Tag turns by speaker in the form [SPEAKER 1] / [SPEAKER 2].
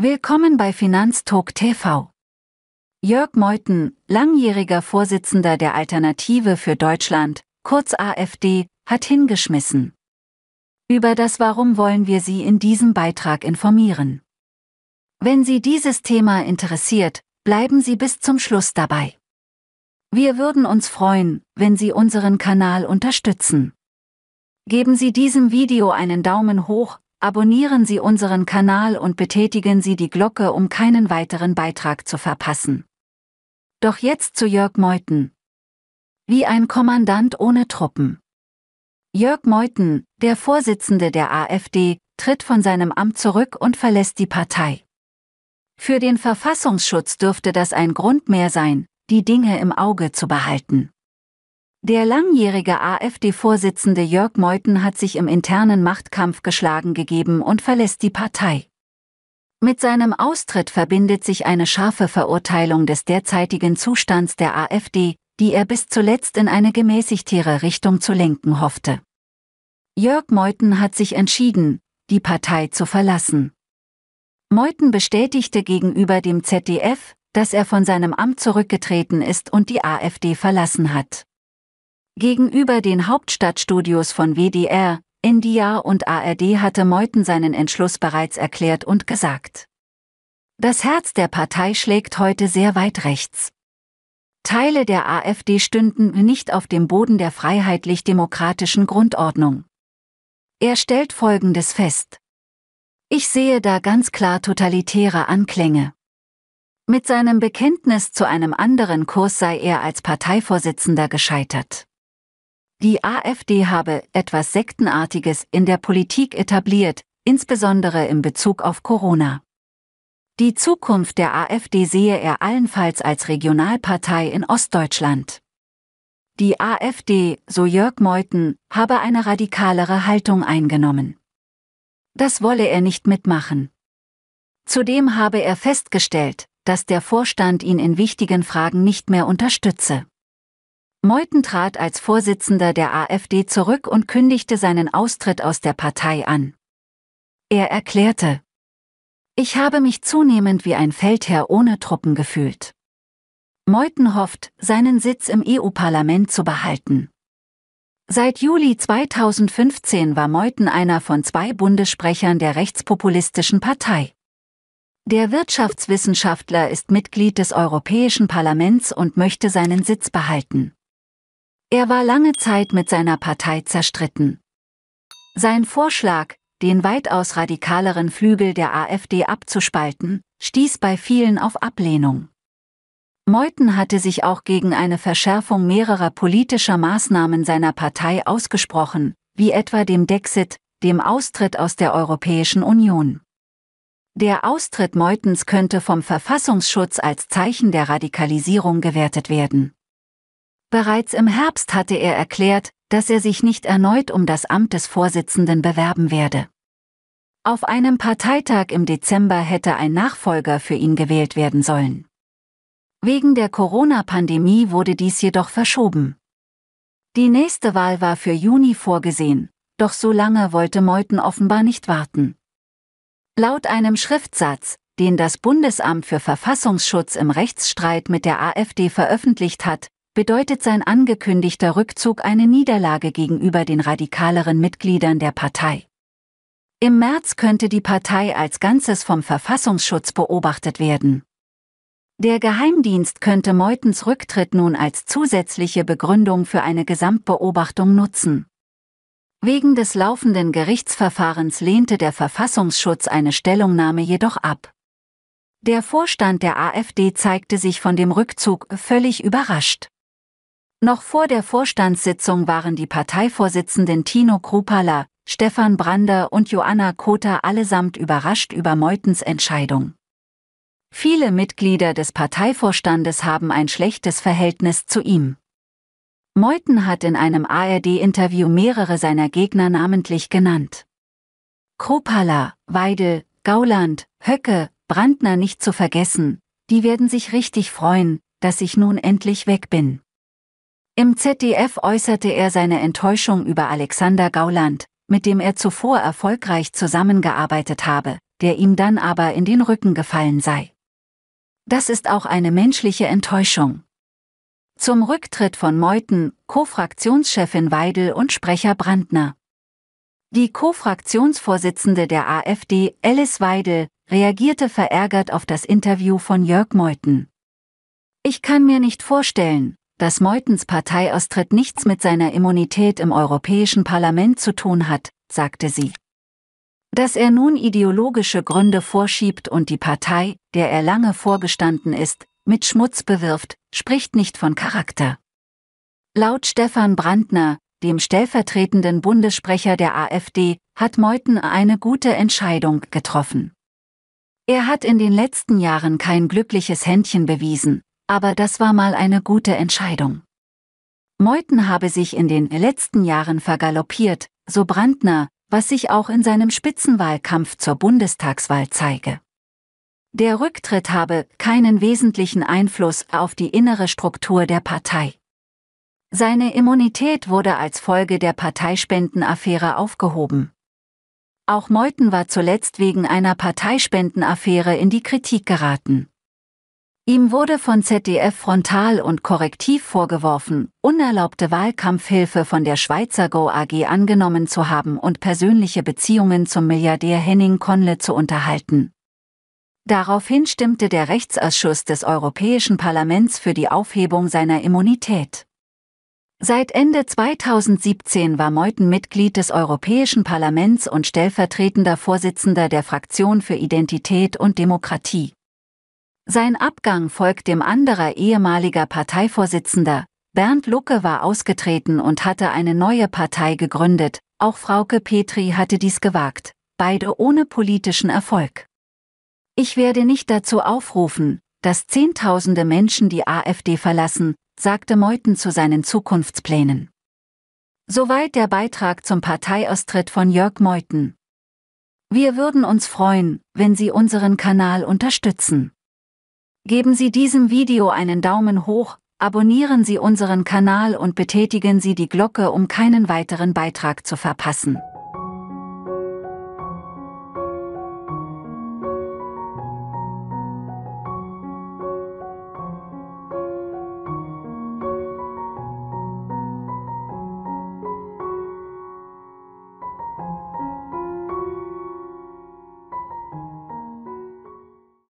[SPEAKER 1] Willkommen bei Finanztalk TV. Jörg Meuthen, langjähriger Vorsitzender der Alternative für Deutschland, kurz AfD, hat hingeschmissen. Über das Warum wollen wir Sie in diesem Beitrag informieren. Wenn Sie dieses Thema interessiert, bleiben Sie bis zum Schluss dabei. Wir würden uns freuen, wenn Sie unseren Kanal unterstützen. Geben Sie diesem Video einen Daumen hoch Abonnieren Sie unseren Kanal und betätigen Sie die Glocke, um keinen weiteren Beitrag zu verpassen. Doch jetzt zu Jörg Meuthen. Wie ein Kommandant ohne Truppen. Jörg Meuthen, der Vorsitzende der AfD, tritt von seinem Amt zurück und verlässt die Partei. Für den Verfassungsschutz dürfte das ein Grund mehr sein, die Dinge im Auge zu behalten. Der langjährige AfD-Vorsitzende Jörg Meuthen hat sich im internen Machtkampf geschlagen gegeben und verlässt die Partei. Mit seinem Austritt verbindet sich eine scharfe Verurteilung des derzeitigen Zustands der AfD, die er bis zuletzt in eine gemäßigtere Richtung zu lenken hoffte. Jörg Meuthen hat sich entschieden, die Partei zu verlassen. Meuthen bestätigte gegenüber dem ZDF, dass er von seinem Amt zurückgetreten ist und die AfD verlassen hat. Gegenüber den Hauptstadtstudios von WDR, NDR und ARD hatte Meuthen seinen Entschluss bereits erklärt und gesagt. Das Herz der Partei schlägt heute sehr weit rechts. Teile der AfD stünden nicht auf dem Boden der freiheitlich-demokratischen Grundordnung. Er stellt Folgendes fest. Ich sehe da ganz klar totalitäre Anklänge. Mit seinem Bekenntnis zu einem anderen Kurs sei er als Parteivorsitzender gescheitert. Die AfD habe etwas Sektenartiges in der Politik etabliert, insbesondere in Bezug auf Corona. Die Zukunft der AfD sehe er allenfalls als Regionalpartei in Ostdeutschland. Die AfD, so Jörg Meuthen, habe eine radikalere Haltung eingenommen. Das wolle er nicht mitmachen. Zudem habe er festgestellt, dass der Vorstand ihn in wichtigen Fragen nicht mehr unterstütze. Meuthen trat als Vorsitzender der AfD zurück und kündigte seinen Austritt aus der Partei an. Er erklärte, ich habe mich zunehmend wie ein Feldherr ohne Truppen gefühlt. Meuthen hofft, seinen Sitz im EU-Parlament zu behalten. Seit Juli 2015 war Meuthen einer von zwei Bundessprechern der rechtspopulistischen Partei. Der Wirtschaftswissenschaftler ist Mitglied des Europäischen Parlaments und möchte seinen Sitz behalten. Er war lange Zeit mit seiner Partei zerstritten. Sein Vorschlag, den weitaus radikaleren Flügel der AfD abzuspalten, stieß bei vielen auf Ablehnung. Meuthen hatte sich auch gegen eine Verschärfung mehrerer politischer Maßnahmen seiner Partei ausgesprochen, wie etwa dem Dexit, dem Austritt aus der Europäischen Union. Der Austritt Meutens könnte vom Verfassungsschutz als Zeichen der Radikalisierung gewertet werden. Bereits im Herbst hatte er erklärt, dass er sich nicht erneut um das Amt des Vorsitzenden bewerben werde. Auf einem Parteitag im Dezember hätte ein Nachfolger für ihn gewählt werden sollen. Wegen der Corona-Pandemie wurde dies jedoch verschoben. Die nächste Wahl war für Juni vorgesehen, doch so lange wollte Meuthen offenbar nicht warten. Laut einem Schriftsatz, den das Bundesamt für Verfassungsschutz im Rechtsstreit mit der AfD veröffentlicht hat, bedeutet sein angekündigter Rückzug eine Niederlage gegenüber den radikaleren Mitgliedern der Partei. Im März könnte die Partei als Ganzes vom Verfassungsschutz beobachtet werden. Der Geheimdienst könnte Meutens Rücktritt nun als zusätzliche Begründung für eine Gesamtbeobachtung nutzen. Wegen des laufenden Gerichtsverfahrens lehnte der Verfassungsschutz eine Stellungnahme jedoch ab. Der Vorstand der AfD zeigte sich von dem Rückzug völlig überrascht. Noch vor der Vorstandssitzung waren die Parteivorsitzenden Tino Krupala, Stefan Brander und Joanna Kota allesamt überrascht über Meutens Entscheidung. Viele Mitglieder des Parteivorstandes haben ein schlechtes Verhältnis zu ihm. Meuthen hat in einem ARD-Interview mehrere seiner Gegner namentlich genannt. Kropala, Weidel, Gauland, Höcke, Brandner nicht zu vergessen, die werden sich richtig freuen, dass ich nun endlich weg bin. Im ZDF äußerte er seine Enttäuschung über Alexander Gauland, mit dem er zuvor erfolgreich zusammengearbeitet habe, der ihm dann aber in den Rücken gefallen sei. Das ist auch eine menschliche Enttäuschung. Zum Rücktritt von Meuthen, Co-Fraktionschefin Weidel und Sprecher Brandner. Die Co-Fraktionsvorsitzende der AfD, Alice Weidel, reagierte verärgert auf das Interview von Jörg Meuthen. Ich kann mir nicht vorstellen, dass Meutens Parteiaustritt nichts mit seiner Immunität im Europäischen Parlament zu tun hat, sagte sie. Dass er nun ideologische Gründe vorschiebt und die Partei, der er lange vorgestanden ist, mit Schmutz bewirft, spricht nicht von Charakter. Laut Stefan Brandner, dem stellvertretenden Bundessprecher der AfD, hat Meuthen eine gute Entscheidung getroffen. Er hat in den letzten Jahren kein glückliches Händchen bewiesen, aber das war mal eine gute Entscheidung. Meuthen habe sich in den letzten Jahren vergaloppiert, so Brandner, was sich auch in seinem Spitzenwahlkampf zur Bundestagswahl zeige. Der Rücktritt habe keinen wesentlichen Einfluss auf die innere Struktur der Partei. Seine Immunität wurde als Folge der Parteispendenaffäre aufgehoben. Auch Meuthen war zuletzt wegen einer Parteispendenaffäre in die Kritik geraten. Ihm wurde von ZDF frontal und korrektiv vorgeworfen, unerlaubte Wahlkampfhilfe von der Schweizer Go AG angenommen zu haben und persönliche Beziehungen zum Milliardär Henning Konle zu unterhalten. Daraufhin stimmte der Rechtsausschuss des Europäischen Parlaments für die Aufhebung seiner Immunität. Seit Ende 2017 war Meuthen Mitglied des Europäischen Parlaments und stellvertretender Vorsitzender der Fraktion für Identität und Demokratie. Sein Abgang folgt dem anderer ehemaliger Parteivorsitzender, Bernd Lucke war ausgetreten und hatte eine neue Partei gegründet, auch Frauke Petri hatte dies gewagt, beide ohne politischen Erfolg. Ich werde nicht dazu aufrufen, dass Zehntausende Menschen die AfD verlassen, sagte Meuthen zu seinen Zukunftsplänen. Soweit der Beitrag zum Parteiaustritt von Jörg Meuthen. Wir würden uns freuen, wenn Sie unseren Kanal unterstützen. Geben Sie diesem Video einen Daumen hoch, abonnieren Sie unseren Kanal und betätigen Sie die Glocke, um keinen weiteren Beitrag zu verpassen.